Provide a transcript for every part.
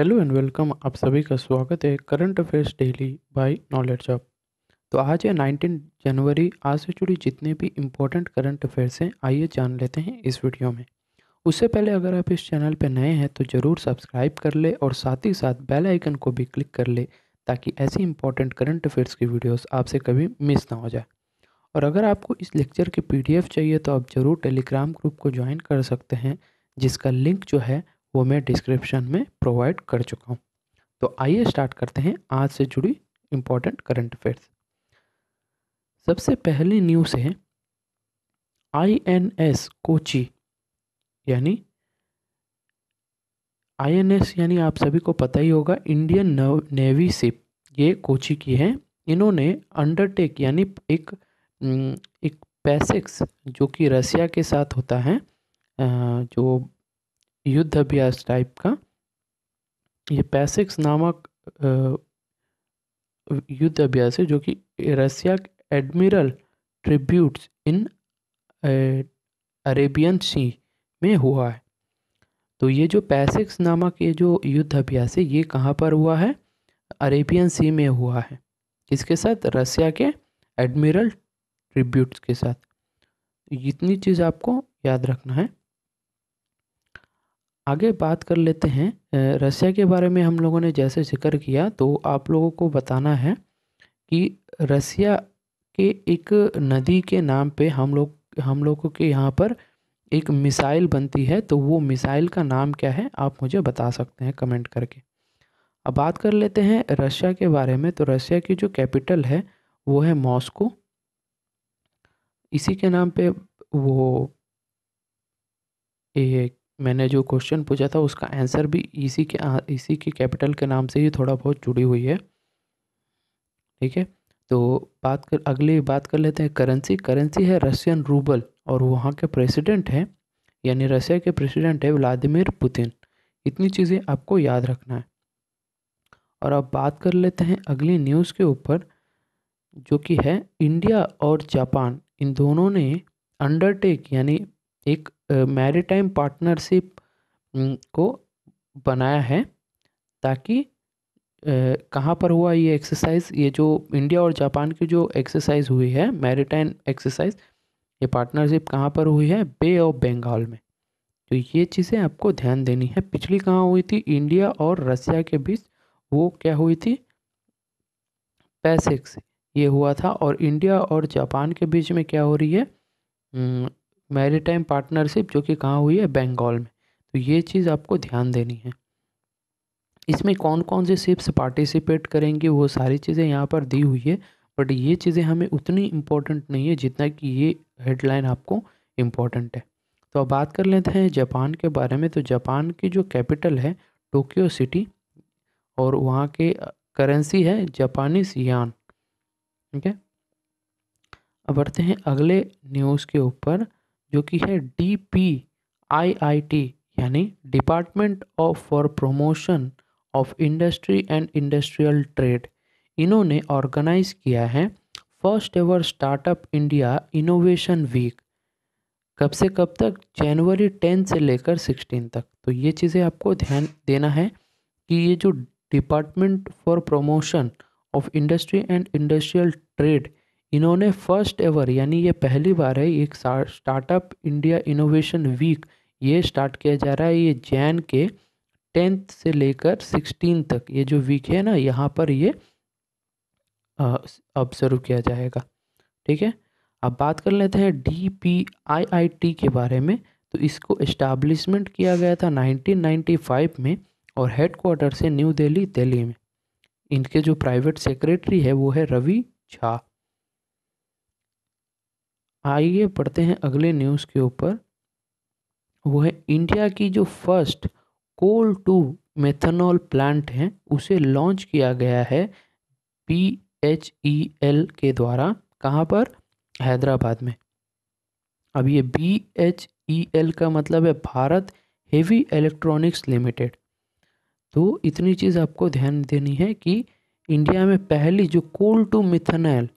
hello and welcome आप सभी का स्वागत है current affairs daily by knowledge job तो आज है नाइनटीन जनवरी आज से जुड़ी जितने भी इम्पोर्टेंट करंट अफेयर्स हैं आइए जान लेते हैं इस वीडियो में उससे पहले अगर आप इस चैनल पर नए हैं तो ज़रूर सब्सक्राइब कर ले और साथ ही साथ बेल आइकन को भी क्लिक कर ले ताकि ऐसी इंपॉर्टेंट करंट अफेयर्स की वीडियोस आपसे कभी मिस ना हो जाए और अगर आपको इस लेक्चर की पीडीएफ चाहिए तो आप ज़रूर टेलीग्राम ग्रुप को ज्वाइन कर सकते हैं जिसका लिंक जो है वो मैं डिस्क्रिप्शन में प्रोवाइड कर चुका हूँ तो आइए स्टार्ट करते हैं आज से जुड़ी इम्पोर्टेंट करंट अफेयर्स सबसे पहली न्यूज़ है आई एन एस कोची यानी आई एन एस यानी आप सभी को पता ही होगा इंडियन नेवी शिप ये कोची की है इन्होंने अंडरटेक यानी एक एक पैसेक्स जो कि रसिया के साथ होता है जो युद्ध अभ्यास टाइप का ये पैसिक्स नामक युद्ध अभ्यास है जो कि Russia admiral Tributs in Arabian Sea में हुआ है तो ये जो पैसिक्स नामक ये जो युद्ध अभ्यास है ये कहाँ पर हुआ है अरेबियन सी में हुआ है इसके साथ रसिया के एडमिरल ट्रिब्यूट्स के साथ इतनी चीज़ आपको याद रखना है आगे बात कर लेते हैं रसिया के बारे में हम लोगों ने जैसे जिक्र किया तो आप लोगों को बताना है कि रसिया के एक नदी के नाम पे हम लोग हम लोगों के यहाँ पर एक मिसाइल बनती है तो वो मिसाइल का नाम क्या है आप मुझे बता सकते हैं कमेंट करके अब बात कर लेते हैं रशिया के बारे में तो रशिया की जो कैपिटल है वो है मॉस्को इसी के नाम पे वो एक मैंने जो क्वेश्चन पूछा था उसका आंसर भी इसी के इसी के कैपिटल के नाम से ही थोड़ा बहुत जुड़ी हुई है ठीक है तो बात कर अगली बात कर लेते हैं करेंसी करेंसी है रशियन रूबल और वहाँ के प्रेसिडेंट हैं यानी रशिया के प्रेसिडेंट है व्लादिमिर पुतिन इतनी चीज़ें आपको याद रखना है और अब बात कर लेते हैं अगली न्यूज़ के ऊपर जो कि है इंडिया और जापान इन दोनों ने अंडरटेक यानी एक मैरीटाइम पार्टनरशिप को बनाया है ताकि कहाँ पर हुआ ये एक्सरसाइज ये जो इंडिया और जापान की जो एक्सरसाइज हुई है मैरीटाइम एक्सरसाइज ये पार्टनरशिप कहाँ पर हुई है बे ऑफ बंगाल में तो ये चीज़ें आपको ध्यान देनी है पिछली कहाँ हुई थी इंडिया और रसिया के बीच वो क्या हुई थी पैसिक्स ये हुआ था और इंडिया और जापान के बीच में क्या हो रही है मैरीटाइम पार्टनरशिप जो कि कहाँ हुई है बंगाल में तो ये चीज़ आपको ध्यान देनी है इसमें कौन कौन से शिप्स पार्टिसिपेट करेंगे वो सारी चीज़ें यहाँ पर दी हुई है बट ये चीज़ें हमें उतनी इम्पोर्टेंट नहीं है जितना कि ये हेडलाइन आपको इम्पोर्टेंट है तो अब बात कर लेते हैं जापान के बारे में तो जापान की जो कैपिटल है टोक्यो सिटी और वहाँ के करेंसी है जापानी सियान ठीक है अब बढ़ते हैं अगले न्यूज़ के ऊपर जो कि है D P I I T यानी department of for promotion of industry and industrial trade इन्होंने ऑर्गेनाइज किया है first ever startup India innovation week कब से कब तक जनवरी टेन से लेकर सिक्सटीन तक तो ये चीज़ें आपको ध्यान देना है कि ये जो department for promotion of industry and industrial trade इन्होंने फर्स्ट एवर यानी ये पहली बार है एक स्टार्टअप इंडिया इनोवेशन वीक ये स्टार्ट किया जा रहा है ये जैन के टेंथ से लेकर सिक्सटीन तक ये जो वीक है ना यहाँ पर ये ऑब्जर्व किया जाएगा ठीक है अब बात कर लेते हैं D P I I T के बारे में तो इसको इस्टाब्लिशमेंट किया गया था 1995 में और हेडक्वार्टर से न्यू दिल्ली दिल्ली में इनके जो प्राइवेट सेक्रेटरी है वो है रवि झा आइए पढ़ते हैं अगले न्यूज़ के ऊपर वो है इंडिया की जो first coal to methanol plant है उसे लॉन्च किया गया है पी एच ई एल के द्वारा कहाँ पर हैदराबाद में अब ये बी एच ई एल का मतलब है भारत हेवी इलेक्ट्रॉनिक्स लिमिटेड तो इतनी चीज़ आपको ध्यान देनी है कि इंडिया में पहली जो कोल टू मिथनल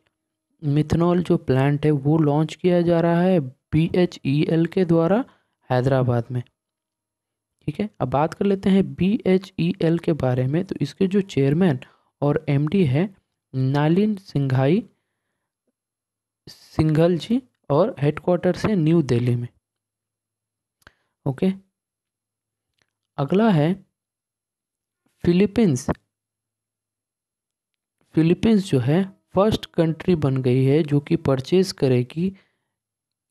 मिथनॉल जो प्लांट है वो लॉन्च किया जा रहा है बी एच ई एल के द्वारा हैदराबाद में ठीक है अब बात कर लेते हैं बी एच ई एल के बारे में तो इसके जो चेयरमैन और एमडी है नालिन सिंघाई सिंघल जी और हेडक्वार्टर से न्यू दिल्ली में ओके अगला है फिलीपींस फिलीपींस जो है फर्स्ट कंट्री बन गई है जो कि परचेज करेगी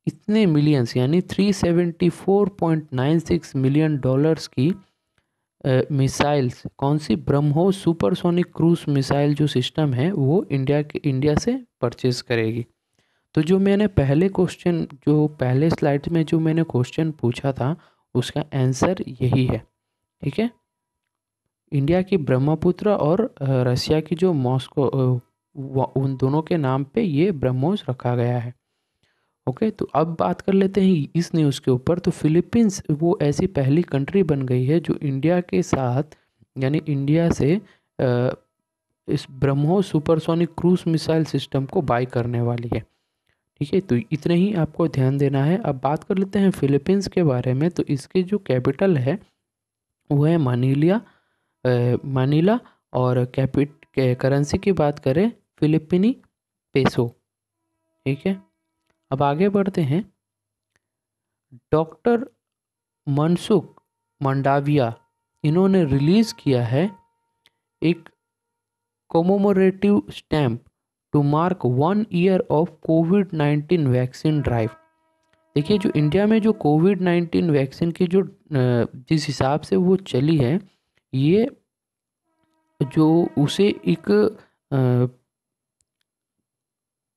इतने मिलियंस यानी 374.96 मिलियन डॉलर्स की मिसाइल्स कौन सी ब्रह्मो सुपरसोनिक क्रूज मिसाइल जो सिस्टम है वो इंडिया के इंडिया से परचेज करेगी तो जो मैंने पहले क्वेश्चन जो पहले स्लाइड में जो मैंने क्वेश्चन पूछा था उसका आंसर यही है ठीक है इंडिया की ब्रह्मपुत्र और रशिया की जो मॉस्को उन दोनों के नाम पे ये ब्रह्मोस रखा गया है ओके तो अब बात कर लेते हैं इस न्यूज़ के ऊपर तो फिलीपींस वो ऐसी पहली कंट्री बन गई है जो इंडिया के साथ यानी इंडिया से इस BrahMos supersonic cruise missile system को बाय करने वाली है ठीक है तो इतने ही आपको ध्यान देना है अब बात कर लेते हैं फिलीपींस के बारे में तो इसके जो कैपिटल है वो है मानीलिया मानीला और कैपिट करेंसी की बात करें फिलिपिनी पेसो ठीक है अब आगे बढ़ते हैं डॉक्टर मनसुख मंडाविया इन्होंने रिलीज़ किया है एक commemorative stamp to mark one year of COVID nineteen vaccine drive देखिए जो इंडिया में जो कोविड नाइन्टीन वैक्सीन की जो जिस हिसाब से वो चली है ये जो उसे एक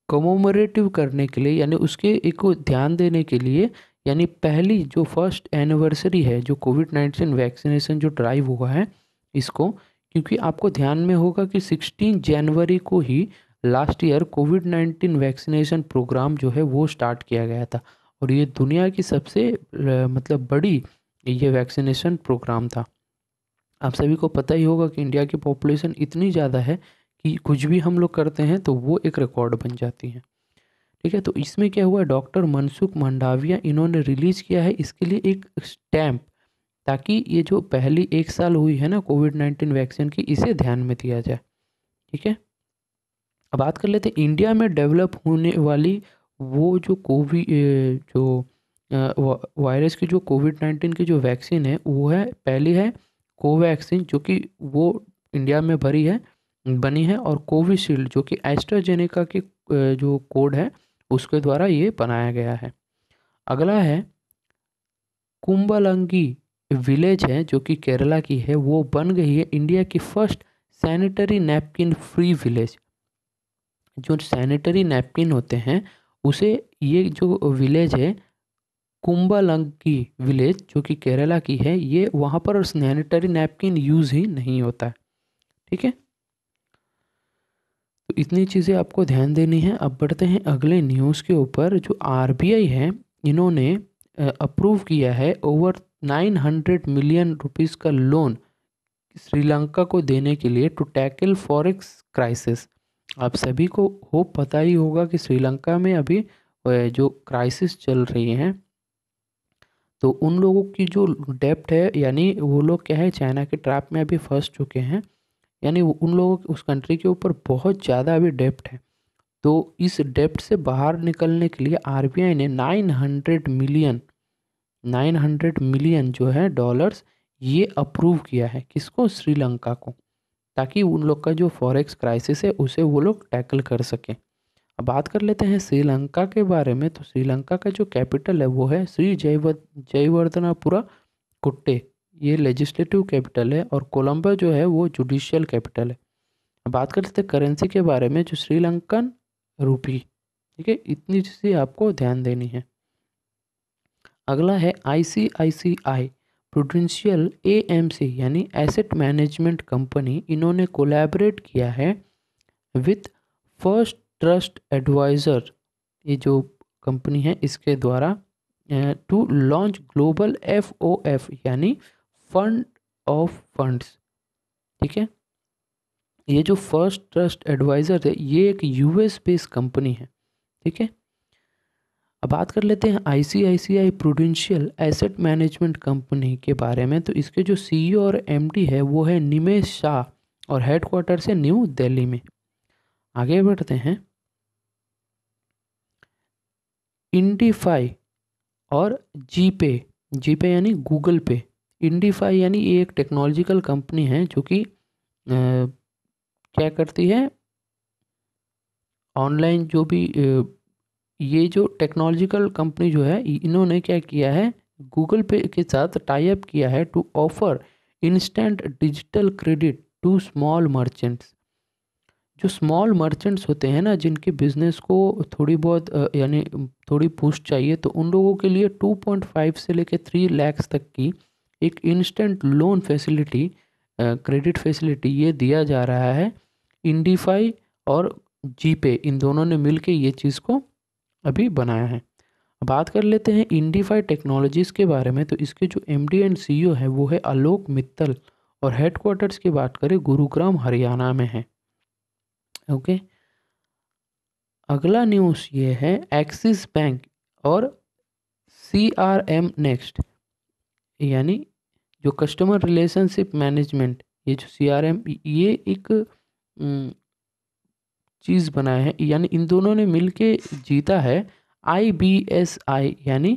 कमोमरेटिव करने के लिए यानी उसके एक ध्यान देने के लिए यानी पहली जो फर्स्ट एनिवर्सरी है जो कोविड नाइन्टीन वैक्सीनेशन जो ड्राइव हुआ है इसको क्योंकि आपको ध्यान में होगा कि 16 जनवरी को ही last year COVID nineteen vaccination programme जो है वो स्टार्ट किया गया था और ये दुनिया की सबसे मतलब बड़ी ये वैक्सीनेशन प्रोग्राम था आप सभी को पता ही होगा कि इंडिया की पॉपुलेशन इतनी ज़्यादा है कि कुछ भी हम लोग करते हैं तो वो एक रिकॉर्ड बन जाती है ठीक है तो इसमें क्या हुआ डॉक्टर मनसुख मंडाविया इन्होंने रिलीज़ किया है इसके लिए एक स्टैम्प ताकि ये जो पहली एक साल हुई है ना कोविड नाइन्टीन वैक्सीन की इसे ध्यान में दिया जाए ठीक है अब बात कर लेते हैं इंडिया में डेवलप होने वाली वो जो कोवि जो वायरस की जो कोविड नाइन्टीन की जो वैक्सीन है वो है पहली है कोवैक्सीन जो कि वो इंडिया में भरी है बनी है और कोविशील्ड जो कि एस्ट्राजेनेका की जो कोड है उसके द्वारा ये बनाया गया है अगला है कुंबलंगी विलेज है जो कि केरला की है वो बन गई है इंडिया की first sanitary napkin free village जो सैनिटरी नैपकिन होते हैं उसे ये जो विलेज है कुंबलंगी विलेज जो कि केरला की है ये वहाँ पर सैनिटरी नैपकिन यूज़ ही नहीं होता ठीक है इतनी चीज़ें आपको ध्यान देनी है अब बढ़ते हैं अगले न्यूज़ के ऊपर जो आर है इन्होंने अप्रूव किया है ओवर 900 मिलियन रुपीस का लोन श्रीलंका को देने के लिए टू टैकल फॉरेक्स क्राइसिस आप सभी को होप पता ही होगा कि श्रीलंका में अभी जो क्राइसिस चल रही हैं तो उन लोगों की जो डेप्ट है यानी वो लोग क्या है चाइना के ट्रैप में अभी फंस चुके हैं यानी उन लोगों की उस कंट्री के ऊपर बहुत ज़्यादा अभी डेप्ट है तो इस डेप्ट से बाहर निकलने के लिए आर ने नाइन मिलियन नाइन मिलियन जो है डॉलर्स ये अप्रूव किया है किसको श्रीलंका को ताकि उन लोग का जो फॉरेक्स क्राइसिस है उसे वो लोग टैकल कर सकें अब बात कर लेते हैं श्रीलंका के बारे में तो श्रीलंका का जो कैपिटल है वो है श्री जयव जयवर्धनापुरा कुट्टे ये लेजिस्लेटिव कैपिटल है और कोलंबो जो है वो जुडिशियल कैपिटल है बात कर लेते हैं करेंसी के बारे में जो श्रीलंकन रूपी ठीक है इतनी चीज़ें आपको ध्यान देनी है अगला है आईसीआईसीआई एम एएमसी यानी एसेट मैनेजमेंट कंपनी इन्होंने कोलैबोरेट किया है विथ फर्स्ट ट्रस्ट एडवाइज़र ये जो कंपनी है इसके द्वारा to launch global F O F यानी फंड ऑफ फंड्स ठीक है ये जो फर्स्ट ट्रस्ट एडवाइज़र है ये एक यूएस बेस्ड कंपनी है ठीक है अब बात कर लेते हैं ICICI Prudential asset management company के बारे में तो इसके जो सीईओ e और एमडी है वो है निमेश शाह और हेडक्वार्टर से न्यू दिल्ली में आगे बढ़ते हैं इंडीफाई और जीपे जीपे यानी गूगल पे इंडीफाई यानी ये एक टेक्नोलॉजिकल कंपनी है जो कि क्या करती है ऑनलाइन जो भी ये जो टेक्नोलॉजिकल कंपनी जो है इन्होंने क्या किया है गूगल पे के साथ टाइप किया है to offer instant digital credit to small merchants जो स्मॉल मर्चेंट्स होते हैं ना जिनके बिजनेस को थोड़ी बहुत यानी थोड़ी पुश चाहिए तो उन लोगों के लिए टू पॉइंट फाइव से लेकर थ्री लैक्स तक की एक instant loan facility credit facility ये दिया जा रहा है इंडीफाई और जी पे इन दोनों ने मिल के ये चीज़ को अभी बनाया है बात कर लेते हैं इंडीफाई टेक्नोलॉजीज़ के बारे में तो इसके जो एम डी एंड सी है वो है आलोक मित्तल और हेडक्वार्टर्स की बात करें गुरुग्राम हरियाणा में है ओके अगला न्यूज़ ये है एक्सिस बैंक और सी आर एम नेक्स्ट यानी जो कस्टमर रिलेशनशिप मैनेजमेंट ये जो सी ये एक चीज़ बनाया है यानी इन दोनों ने मिलके जीता है आई बी एस आई यानी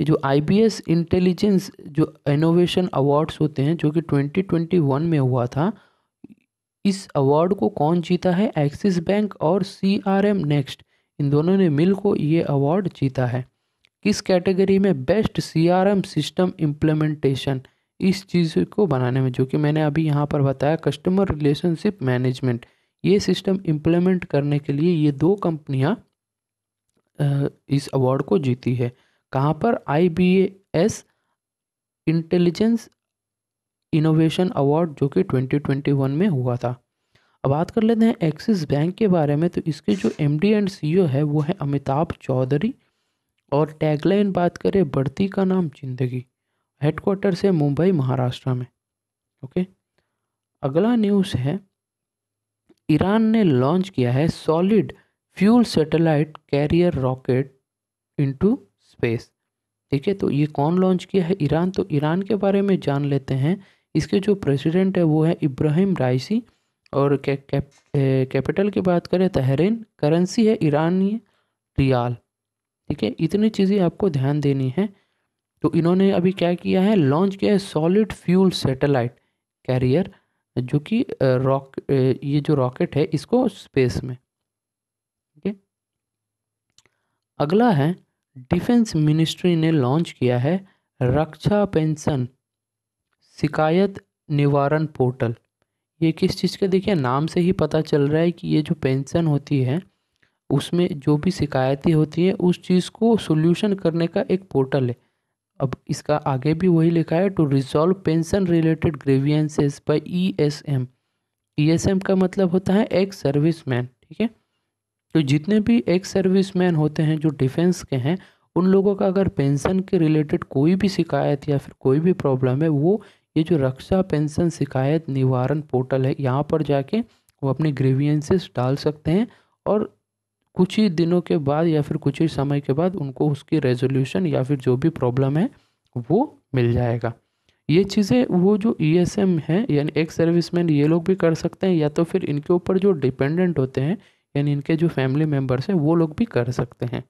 ये जो आई बी एस इंटेलिजेंस जो इनोवेशन अवार्ड्स होते हैं जो कि ट्वेंटी ट्वेंटी वन में हुआ था इस अवार्ड को कौन जीता है एक्सिस बैंक और सी आर एम नेक्स्ट इन दोनों ने मिल को ये अवार्ड जीता है किस कैटेगरी में बेस्ट सीआरएम सिस्टम इम्प्लीमेंटेशन इस चीज़ को बनाने में जो कि मैंने अभी यहाँ पर बताया कस्टमर रिलेशनशिप मैनेजमेंट ये सिस्टम इम्प्लीमेंट करने के लिए ये दो कंपनियाँ इस अवार्ड को जीती है कहाँ पर I B S intelligence innovation award जो कि 2021 में हुआ था अब बात कर लेते हैं एक्सिस बैंक के बारे में तो इसके जो एमडी एंड सीईओ है वो है अमिताभ चौधरी और टैगलाइन बात करें बढ़ती का नाम जिंदगी हेडक्वार्टर से मुंबई महाराष्ट्र में ओके अगला न्यूज़ है ईरान ने लॉन्च किया है solid fuel satellite carrier rocket into space ठीक है तो ये कौन लॉन्च किया है ईरान तो ईरान के बारे में जान लेते हैं इसके जो प्रेसिडेंट है वो है इब्राहिम राइसी और कैपिटल की बात करें तहरीन तो करेंसी है ईरानी रियाल ठीक है इतनी चीज़ें आपको ध्यान देनी है तो इन्होंने अभी क्या किया है लॉन्च किया है सॉलिड फ्यूल सेटेलाइट कैरियर जो कि रॉक ये जो रॉकेट है इसको स्पेस में ठीक है अगला है डिफेंस मिनिस्ट्री ने लॉन्च किया है रक्षा पेंशन शिकायत निवारण पोर्टल ये किस चीज़ का देखिए नाम से ही पता चल रहा है कि ये जो पेंशन होती है उसमें जो भी शिकायतें होती हैं उस चीज़ को सोल्यूशन करने का एक पोर्टल है अब इसका आगे भी वही लिखा है to resolve pension related grievances by ESM ESM का मतलब होता है एक सर्विसमैन ठीक है तो जितने भी एक सर्विसमैन होते हैं जो डिफेंस के हैं उन लोगों का अगर पेंशन के रिलेटेड कोई भी शिकायत या फिर कोई भी प्रॉब्लम है वो ये जो रक्षा पेंशन शिकायत निवारण पोर्टल है यहाँ पर जाके वो अपने ग्रेवियंसेस डाल सकते हैं और कुछ ही दिनों के बाद या फिर कुछ ही समय के बाद उनको उसकी रेजोल्यूशन या फिर जो भी प्रॉब्लम है वो मिल जाएगा ये चीज़ें वो जो ई एस एम है यानी एक सर्विस मैन ये लोग भी कर सकते हैं या तो फिर इनके ऊपर जो डिपेंडेंट होते हैं यानी इनके जो फैमिली मेम्बर्स हैं वो लोग भी कर सकते हैं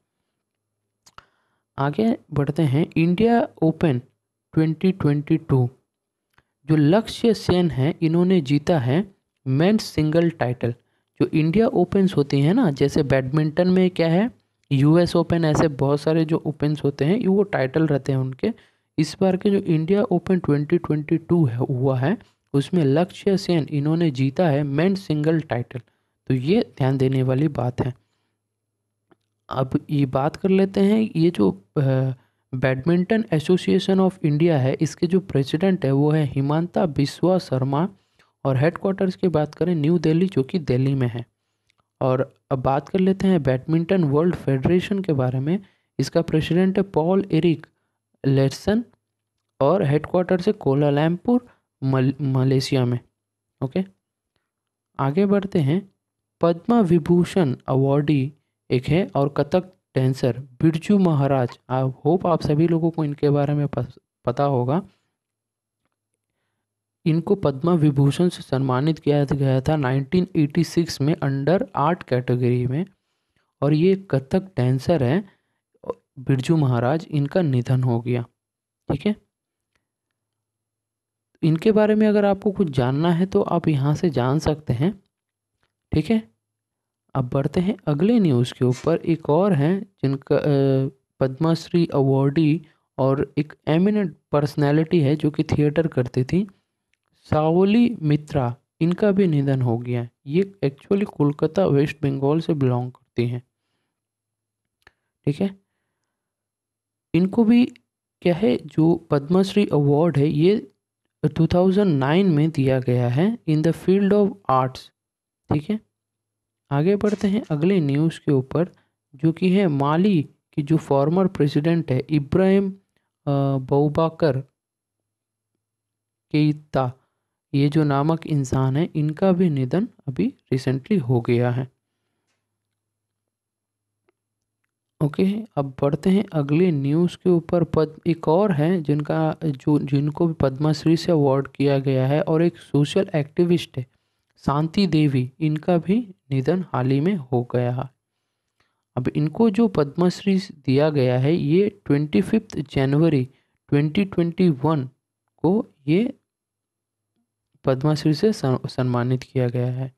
आगे बढ़ते हैं इंडिया ओपन 2022 जो लक्ष्य सेन है इन्होंने जीता है मेन सिंगल टाइटल जो इंडिया ओपन्स होते हैं ना जैसे बैडमिंटन में क्या है यूएस ओपन ऐसे बहुत सारे जो ओपन्स होते हैं वो टाइटल रहते हैं उनके इस बार के जो इंडिया ओपन 2022 है हुआ है उसमें लक्ष्य सेन इन्होंने जीता है मेन सिंगल टाइटल तो ये ध्यान देने वाली बात है अब ये बात कर लेते हैं ये जो बैडमिंटन एसोसिएशन ऑफ इंडिया है इसके जो प्रेसिडेंट है वो है हिमांता बिश्वा शर्मा और क्वार्टर्स की बात करें न्यू दिल्ली जो कि दिल्ली में है और अब बात कर लेते हैं बैडमिंटन वर्ल्ड फेडरेशन के बारे में इसका प्रेसिडेंट है पॉल एरिक लेसन और क्वार्टर से कोलालमपुर मल, मलेशिया में ओके आगे बढ़ते हैं पद्मा विभूषण अवार्डी एक है और Kathak dancer Birju Maharaj I hope आप सभी लोगों को इनके बारे में पता होगा इनको पद्मा विभूषण से सम्मानित किया गया था 1986 में अंडर आर्ट कैटेगरी में और ये कथक डांसर हैं बिरजू महाराज इनका निधन हो गया ठीक है इनके बारे में अगर आपको कुछ जानना है तो आप यहाँ से जान सकते हैं ठीक है अब बढ़ते हैं अगले न्यूज़ के ऊपर एक और हैं जिनका पद्माश्री अवार्डी और एक एमिनेंट पर्सनैलिटी है जो कि थिएटर करती थी सावली मित्रा इनका भी निधन हो गया ये एक्चुअली कोलकाता वेस्ट बंगाल से बिलोंग करती हैं ठीक है इनको भी क्या है जो पद्मश्री अवार्ड है ये 2009 में दिया गया है in the field of arts ठीक है आगे बढ़ते हैं अगले न्यूज़ के ऊपर जो कि है माली की जो फॉर्मर प्रेसिडेंट है इब्राहिम बऊबाकर केता ये जो नामक इंसान है इनका भी निधन अभी रिसेंटली हो गया है ओके अब बढ़ते हैं अगले न्यूज़ के ऊपर पद एक और है जिनका जो जिनको भी पद्मश्री से अवार्ड किया गया है और एक सोशल एक्टिविस्ट है शांति देवी इनका भी निधन हाल ही में हो गया है अब इनको जो पद्मश्री दिया गया है ये ट्वेंटी फिफ्थ जनवरी ट्वेंटी ट्वेंटी वन को ये पद्माश्री से सम्मानित किया गया है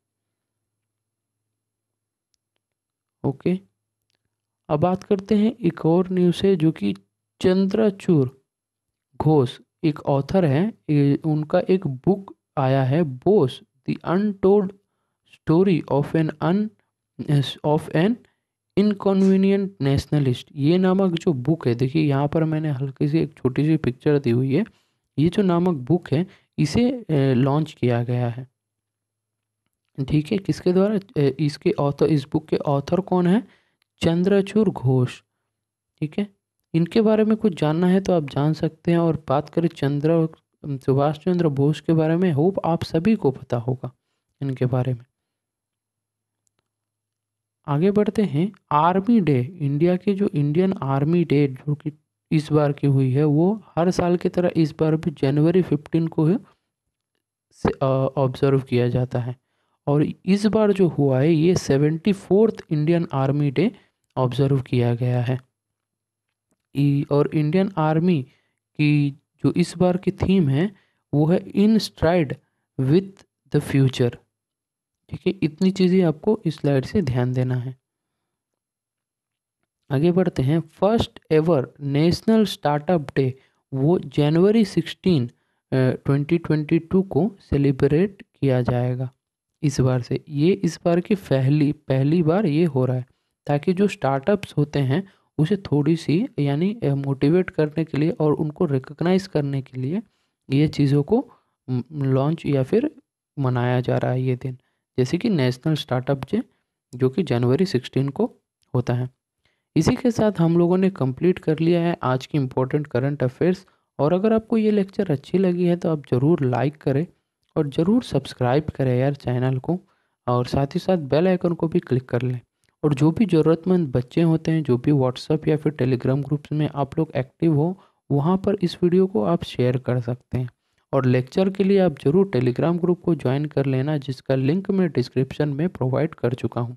ओके अब बात करते हैं एक और न्यूज़ से जो कि चंद्रचूर घोष एक ऑथर है उनका एक बुक आया है Bose the untold story of an un of an inconvenient nationalist ये नामक जो बुक है देखिए यहाँ पर मैंने हल्की सी एक छोटी सी पिक्चर दी हुई है ये जो नामक बुक है इसे लॉन्च किया गया है ठीक है किसके द्वारा इसके ऑथर इस बुक के ऑथर कौन है चंद्रचूर घोष ठीक है इनके बारे में कुछ जानना है तो आप जान सकते हैं और बात करें चंद्र सुभाष चंद्र बोस के बारे में होप आप सभी को पता होगा इनके बारे में आगे बढ़ते हैं आर्मी डे इंडिया के जो इंडियन आर्मी डे जो कि इस बार की हुई है वो हर साल की तरह इस बार भी जनवरी फिफ्टीन को ऑब्ज़र्व किया जाता है और इस बार जो हुआ है ये seventy fourth Indian army day observe किया गया है और इंडियन आर्मी की जो इस बार की थीम है वो है in stride with the future ठीक है इतनी चीज़ें आपको इस स्लाइड से ध्यान देना है आगे बढ़ते हैं first ever national startup day वो जनवरी सिक्सटीन ट्वेंटी ट्वेंटी टू को सेलिब्रेट किया जाएगा इस बार से ये इस बार की पहली पहली बार ये हो रहा है ताकि जो स्टार्टअप्स होते हैं उसे थोड़ी सी यानी मोटिवेट करने के लिए और उनको रिकग्नाइज करने के लिए ये चीज़ों को लॉन्च या फिर मनाया जा रहा है ये दिन जैसे कि नेशनल स्टार्टअप डे जो कि जनवरी सिक्सटीन को होता है इसी के साथ हम लोगों ने कंप्लीट कर लिया है आज की इम्पोर्टेंट करंट अफेयर्स और अगर आपको ये लेक्चर अच्छी लगी है तो आप ज़रूर लाइक करें और ज़रूर सब्सक्राइब करें यार चैनल को और साथ ही साथ बेल आइकन को भी क्लिक कर लें और जो भी ज़रूरतमंद बच्चे होते हैं जो भी व्हाट्सअप या फिर टेलीग्राम ग्रुप्स में आप लोग एक्टिव हो वहाँ पर इस वीडियो को आप शेयर कर सकते हैं और लेक्चर के लिए आप ज़रूर टेलीग्राम ग्रुप को ज्वाइन कर लेना जिसका लिंक मैं डिस्क्रिप्शन में प्रोवाइड कर चुका हूँ